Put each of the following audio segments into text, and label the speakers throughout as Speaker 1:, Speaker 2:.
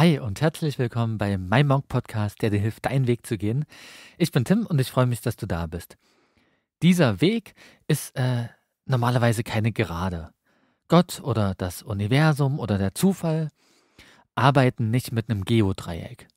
Speaker 1: Hi und herzlich willkommen bei My Monk Podcast, der dir hilft, deinen Weg zu gehen. Ich bin Tim und ich freue mich, dass du da bist. Dieser Weg ist äh, normalerweise keine Gerade. Gott oder das Universum oder der Zufall arbeiten nicht mit einem Geodreieck.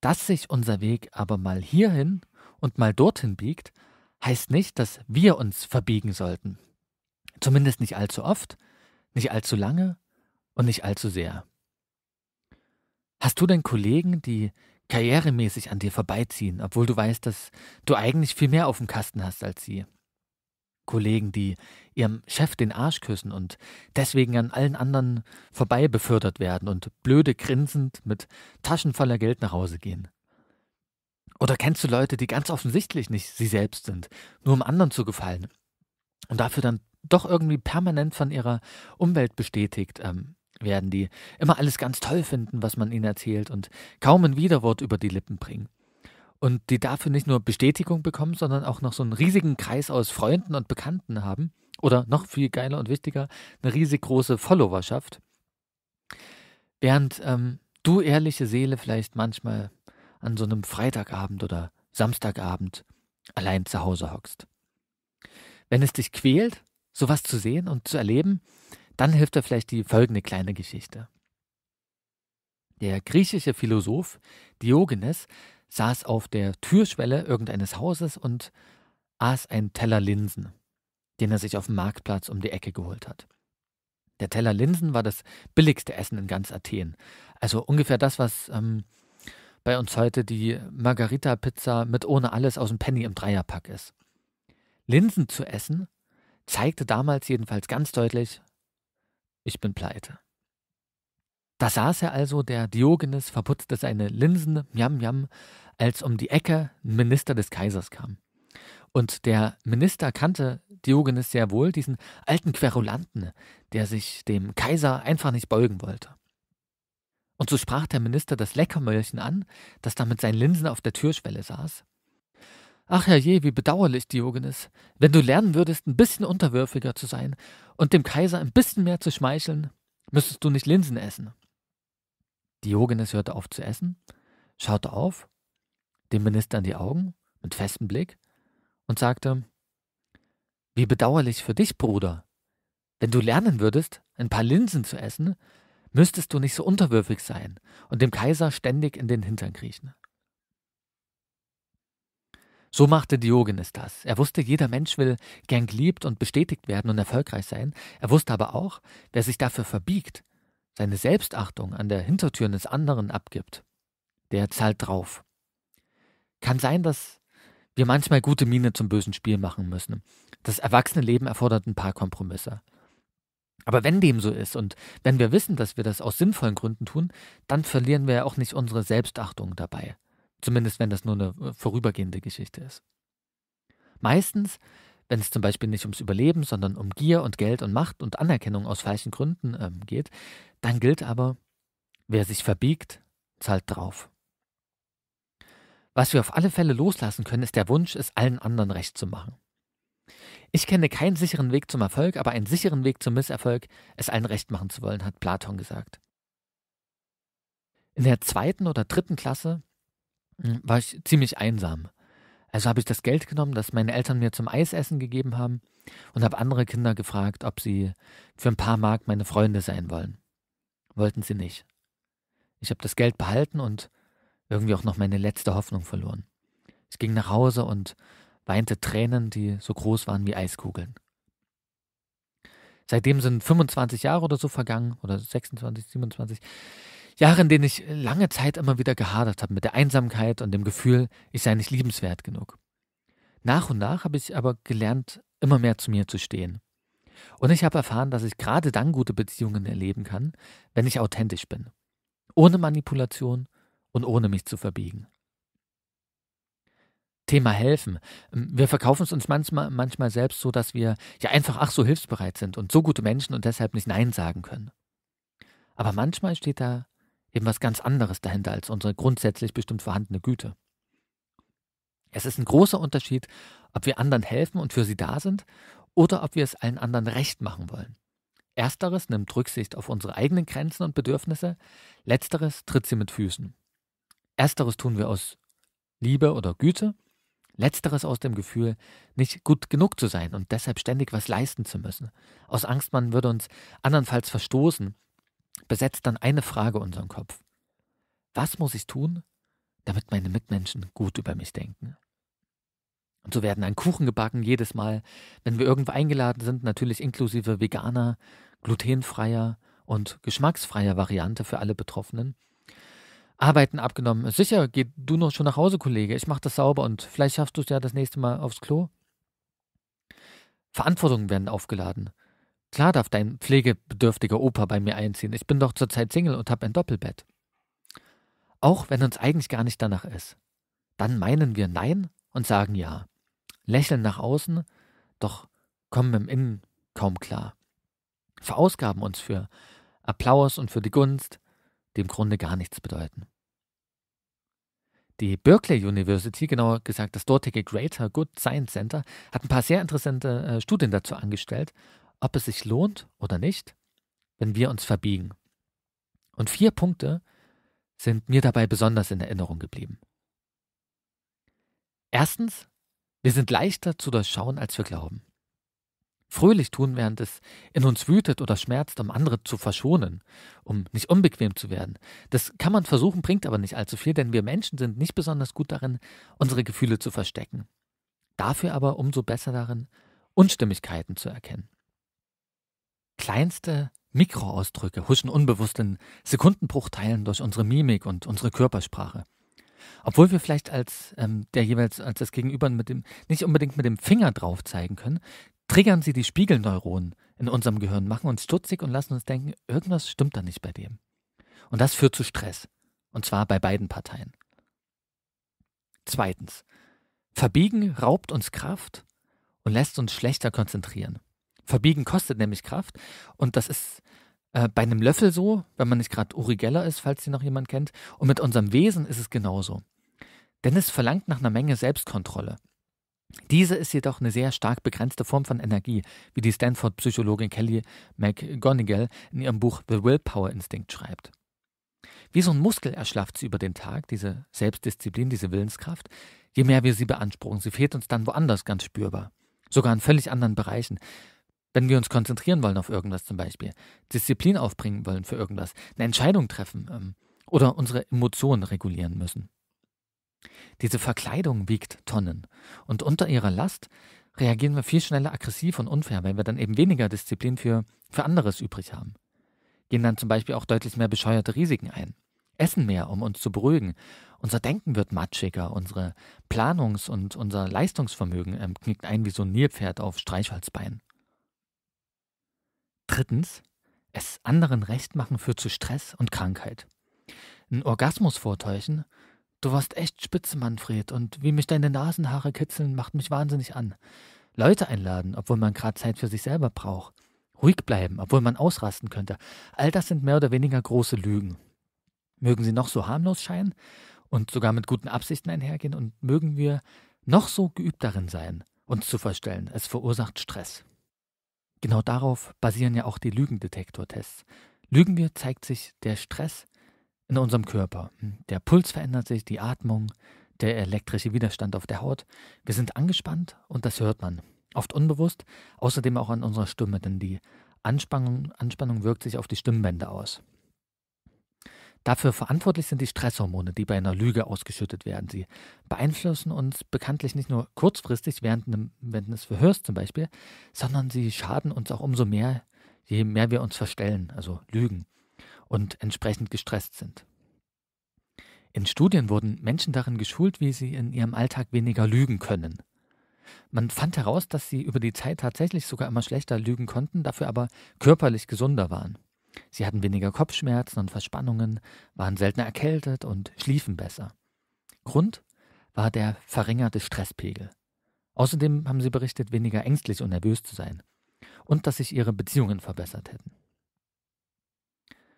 Speaker 1: Dass sich unser Weg aber mal hierhin und mal dorthin biegt, heißt nicht, dass wir uns verbiegen sollten. Zumindest nicht allzu oft, nicht allzu lange und nicht allzu sehr. Hast du denn Kollegen, die karrieremäßig an dir vorbeiziehen, obwohl du weißt, dass du eigentlich viel mehr auf dem Kasten hast als sie? Kollegen, die ihrem Chef den Arsch küssen und deswegen an allen anderen vorbei befördert werden und blöde grinsend mit Taschen voller Geld nach Hause gehen. Oder kennst du Leute, die ganz offensichtlich nicht sie selbst sind, nur um anderen zu gefallen und dafür dann doch irgendwie permanent von ihrer Umwelt bestätigt ähm, werden, die immer alles ganz toll finden, was man ihnen erzählt und kaum ein Widerwort über die Lippen bringen. Und die dafür nicht nur Bestätigung bekommen, sondern auch noch so einen riesigen Kreis aus Freunden und Bekannten haben. Oder noch viel geiler und wichtiger, eine riesig große Followerschaft. Während ähm, du, ehrliche Seele, vielleicht manchmal an so einem Freitagabend oder Samstagabend allein zu Hause hockst. Wenn es dich quält, sowas zu sehen und zu erleben, dann hilft da vielleicht die folgende kleine Geschichte. Der griechische Philosoph Diogenes saß auf der Türschwelle irgendeines Hauses und aß einen Teller Linsen, den er sich auf dem Marktplatz um die Ecke geholt hat. Der Teller Linsen war das billigste Essen in ganz Athen. Also ungefähr das, was ähm, bei uns heute die Margarita-Pizza mit ohne alles aus dem Penny im Dreierpack ist. Linsen zu essen zeigte damals jedenfalls ganz deutlich, ich bin pleite. Da saß er also, der Diogenes, verputzte seine Linsen, miam, miam, als um die Ecke ein Minister des Kaisers kam. Und der Minister kannte Diogenes sehr wohl, diesen alten Querulanten, der sich dem Kaiser einfach nicht beugen wollte. Und so sprach der Minister das Leckermöllchen an, das da mit seinen Linsen auf der Türschwelle saß, Ach herrje, wie bedauerlich, Diogenes. Wenn du lernen würdest, ein bisschen unterwürfiger zu sein und dem Kaiser ein bisschen mehr zu schmeicheln, müsstest du nicht Linsen essen. Diogenes hörte auf zu essen, schaute auf, dem Minister in die Augen mit festem Blick und sagte: Wie bedauerlich für dich, Bruder. Wenn du lernen würdest, ein paar Linsen zu essen, müsstest du nicht so unterwürfig sein und dem Kaiser ständig in den Hintern kriechen. So machte Diogenes das. Er wusste, jeder Mensch will gern geliebt und bestätigt werden und erfolgreich sein. Er wusste aber auch, wer sich dafür verbiegt, seine Selbstachtung an der Hintertür des anderen abgibt, der zahlt drauf. Kann sein, dass wir manchmal gute Miene zum bösen Spiel machen müssen. Das erwachsene Leben erfordert ein paar Kompromisse. Aber wenn dem so ist und wenn wir wissen, dass wir das aus sinnvollen Gründen tun, dann verlieren wir auch nicht unsere Selbstachtung dabei. Zumindest wenn das nur eine äh, vorübergehende Geschichte ist. Meistens, wenn es zum Beispiel nicht ums Überleben, sondern um Gier und Geld und Macht und Anerkennung aus falschen Gründen ähm, geht, dann gilt aber, wer sich verbiegt, zahlt drauf. Was wir auf alle Fälle loslassen können, ist der Wunsch, es allen anderen recht zu machen. Ich kenne keinen sicheren Weg zum Erfolg, aber einen sicheren Weg zum Misserfolg, es allen recht machen zu wollen, hat Platon gesagt. In der zweiten oder dritten Klasse hm, war ich ziemlich einsam. Also habe ich das Geld genommen, das meine Eltern mir zum Eisessen gegeben haben, und habe andere Kinder gefragt, ob sie für ein paar Mark meine Freunde sein wollen. Wollten sie nicht. Ich habe das Geld behalten und irgendwie auch noch meine letzte Hoffnung verloren. Ich ging nach Hause und weinte Tränen, die so groß waren wie Eiskugeln. Seitdem sind 25 Jahre oder so vergangen, oder 26, 27. Jahre, in denen ich lange Zeit immer wieder gehadert habe mit der Einsamkeit und dem Gefühl, ich sei nicht liebenswert genug. Nach und nach habe ich aber gelernt, immer mehr zu mir zu stehen. Und ich habe erfahren, dass ich gerade dann gute Beziehungen erleben kann, wenn ich authentisch bin. Ohne Manipulation und ohne mich zu verbiegen. Thema helfen. Wir verkaufen es uns manchmal, manchmal selbst so, dass wir ja einfach ach so hilfsbereit sind und so gute Menschen und deshalb nicht Nein sagen können. Aber manchmal steht da eben was ganz anderes dahinter als unsere grundsätzlich bestimmt vorhandene Güte. Es ist ein großer Unterschied, ob wir anderen helfen und für sie da sind oder ob wir es allen anderen recht machen wollen. Ersteres nimmt Rücksicht auf unsere eigenen Grenzen und Bedürfnisse, letzteres tritt sie mit Füßen. Ersteres tun wir aus Liebe oder Güte, letzteres aus dem Gefühl, nicht gut genug zu sein und deshalb ständig was leisten zu müssen, aus Angst, man würde uns andernfalls verstoßen besetzt dann eine Frage unseren Kopf. Was muss ich tun, damit meine Mitmenschen gut über mich denken? Und so werden ein Kuchen gebacken jedes Mal, wenn wir irgendwo eingeladen sind, natürlich inklusive veganer, glutenfreier und geschmacksfreier Variante für alle Betroffenen. Arbeiten abgenommen. Sicher, geh du noch schon nach Hause, Kollege. Ich mach das sauber und vielleicht schaffst du es ja das nächste Mal aufs Klo. Verantwortungen werden aufgeladen. Klar darf dein pflegebedürftiger Opa bei mir einziehen. Ich bin doch zurzeit Single und habe ein Doppelbett. Auch wenn uns eigentlich gar nicht danach ist. Dann meinen wir Nein und sagen Ja. Lächeln nach außen, doch kommen im Innen kaum klar. Verausgaben uns für Applaus und für die Gunst, die im Grunde gar nichts bedeuten. Die Berkeley University, genauer gesagt das dortige Greater Good Science Center, hat ein paar sehr interessante äh, Studien dazu angestellt ob es sich lohnt oder nicht, wenn wir uns verbiegen. Und vier Punkte sind mir dabei besonders in Erinnerung geblieben. Erstens, wir sind leichter zu durchschauen, als wir glauben. Fröhlich tun, während es in uns wütet oder schmerzt, um andere zu verschonen, um nicht unbequem zu werden. Das kann man versuchen, bringt aber nicht allzu viel, denn wir Menschen sind nicht besonders gut darin, unsere Gefühle zu verstecken. Dafür aber umso besser darin, Unstimmigkeiten zu erkennen. Kleinste Mikroausdrücke huschen unbewusst in Sekundenbruchteilen durch unsere Mimik und unsere Körpersprache. Obwohl wir vielleicht als ähm, der jeweils als das Gegenüber mit dem nicht unbedingt mit dem Finger drauf zeigen können, triggern sie die Spiegelneuronen in unserem Gehirn, machen uns stutzig und lassen uns denken, irgendwas stimmt da nicht bei dem. Und das führt zu Stress, und zwar bei beiden Parteien. Zweitens, Verbiegen raubt uns Kraft und lässt uns schlechter konzentrieren. Verbiegen kostet nämlich Kraft. Und das ist äh, bei einem Löffel so, wenn man nicht gerade Uri Geller ist, falls sie noch jemand kennt. Und mit unserem Wesen ist es genauso. Denn es verlangt nach einer Menge Selbstkontrolle. Diese ist jedoch eine sehr stark begrenzte Form von Energie, wie die Stanford-Psychologin Kelly McGonigal in ihrem Buch The Willpower Instinct schreibt. Wie so ein Muskel erschlafft sie über den Tag, diese Selbstdisziplin, diese Willenskraft. Je mehr wir sie beanspruchen, sie fehlt uns dann woanders ganz spürbar. Sogar in völlig anderen Bereichen. Wenn wir uns konzentrieren wollen auf irgendwas zum Beispiel, Disziplin aufbringen wollen für irgendwas, eine Entscheidung treffen ähm, oder unsere Emotionen regulieren müssen. Diese Verkleidung wiegt Tonnen und unter ihrer Last reagieren wir viel schneller aggressiv und unfair, weil wir dann eben weniger Disziplin für, für anderes übrig haben. Gehen dann zum Beispiel auch deutlich mehr bescheuerte Risiken ein. Essen mehr, um uns zu beruhigen. Unser Denken wird matschiger, unsere Planungs- und unser Leistungsvermögen ähm, knickt ein wie so ein Nilpferd auf Streichholzbein. Drittens, es anderen recht machen führt zu Stress und Krankheit. Ein Orgasmus vortäuschen? Du warst echt spitze, Manfred, und wie mich deine Nasenhaare kitzeln, macht mich wahnsinnig an. Leute einladen, obwohl man gerade Zeit für sich selber braucht. Ruhig bleiben, obwohl man ausrasten könnte. All das sind mehr oder weniger große Lügen. Mögen sie noch so harmlos scheinen und sogar mit guten Absichten einhergehen und mögen wir noch so geübt darin sein, uns zu verstellen. Es verursacht Stress. Genau darauf basieren ja auch die Lügendetektortests. Lügen wir, zeigt sich der Stress in unserem Körper. Der Puls verändert sich, die Atmung, der elektrische Widerstand auf der Haut. Wir sind angespannt und das hört man. Oft unbewusst, außerdem auch an unserer Stimme, denn die Anspannung, Anspannung wirkt sich auf die Stimmbänder aus. Dafür verantwortlich sind die Stresshormone, die bei einer Lüge ausgeschüttet werden. Sie beeinflussen uns bekanntlich nicht nur kurzfristig während, eines Verhörs zum Beispiel, sondern sie schaden uns auch umso mehr, je mehr wir uns verstellen, also lügen und entsprechend gestresst sind. In Studien wurden Menschen darin geschult, wie sie in ihrem Alltag weniger lügen können. Man fand heraus, dass sie über die Zeit tatsächlich sogar immer schlechter lügen konnten, dafür aber körperlich gesunder waren. Sie hatten weniger Kopfschmerzen und Verspannungen, waren seltener erkältet und schliefen besser. Grund war der verringerte Stresspegel. Außerdem haben sie berichtet, weniger ängstlich und nervös zu sein und dass sich ihre Beziehungen verbessert hätten.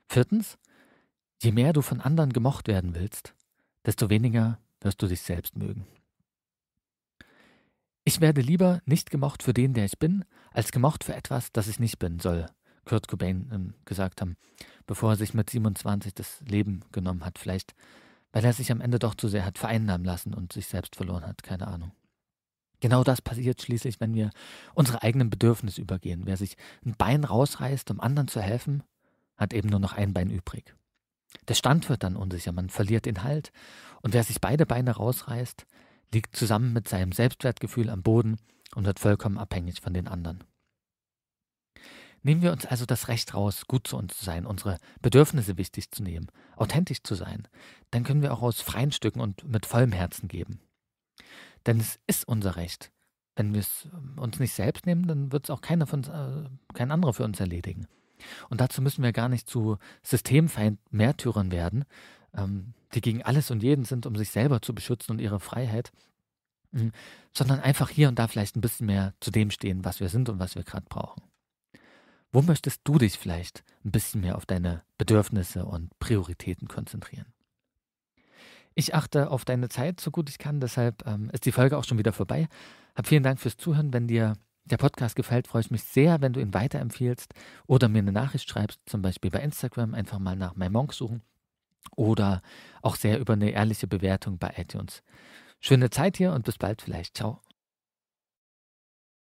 Speaker 1: Viertens, je mehr du von anderen gemocht werden willst, desto weniger wirst du dich selbst mögen. Ich werde lieber nicht gemocht für den, der ich bin, als gemocht für etwas, das ich nicht bin, soll Kurt Cobain ähm, gesagt haben, bevor er sich mit 27 das Leben genommen hat. Vielleicht, weil er sich am Ende doch zu sehr hat vereinnahmen lassen und sich selbst verloren hat. Keine Ahnung. Genau das passiert schließlich, wenn wir unsere eigenen Bedürfnisse übergehen. Wer sich ein Bein rausreißt, um anderen zu helfen, hat eben nur noch ein Bein übrig. Der Stand wird dann unsicher, man verliert den Halt. Und wer sich beide Beine rausreißt, liegt zusammen mit seinem Selbstwertgefühl am Boden und wird vollkommen abhängig von den anderen. Nehmen wir uns also das Recht raus, gut zu uns zu sein, unsere Bedürfnisse wichtig zu nehmen, authentisch zu sein. Dann können wir auch aus freien Stücken und mit vollem Herzen geben. Denn es ist unser Recht. Wenn wir es ähm, uns nicht selbst nehmen, dann wird es auch keiner von, äh, kein anderer für uns erledigen. Und dazu müssen wir gar nicht zu Systemfeind Märtyrern werden, ähm, die gegen alles und jeden sind, um sich selber zu beschützen und ihre Freiheit, hm, sondern einfach hier und da vielleicht ein bisschen mehr zu dem stehen, was wir sind und was wir gerade brauchen. Wo möchtest du dich vielleicht ein bisschen mehr auf deine Bedürfnisse und Prioritäten konzentrieren? Ich achte auf deine Zeit so gut ich kann, deshalb ähm, ist die Folge auch schon wieder vorbei. Hab vielen Dank fürs Zuhören. Wenn dir der Podcast gefällt, freue ich mich sehr, wenn du ihn weiterempfiehlst oder mir eine Nachricht schreibst, zum Beispiel bei Instagram, einfach mal nach MyMonk suchen oder auch sehr über eine ehrliche Bewertung bei iTunes. Schöne Zeit hier und bis bald vielleicht. Ciao.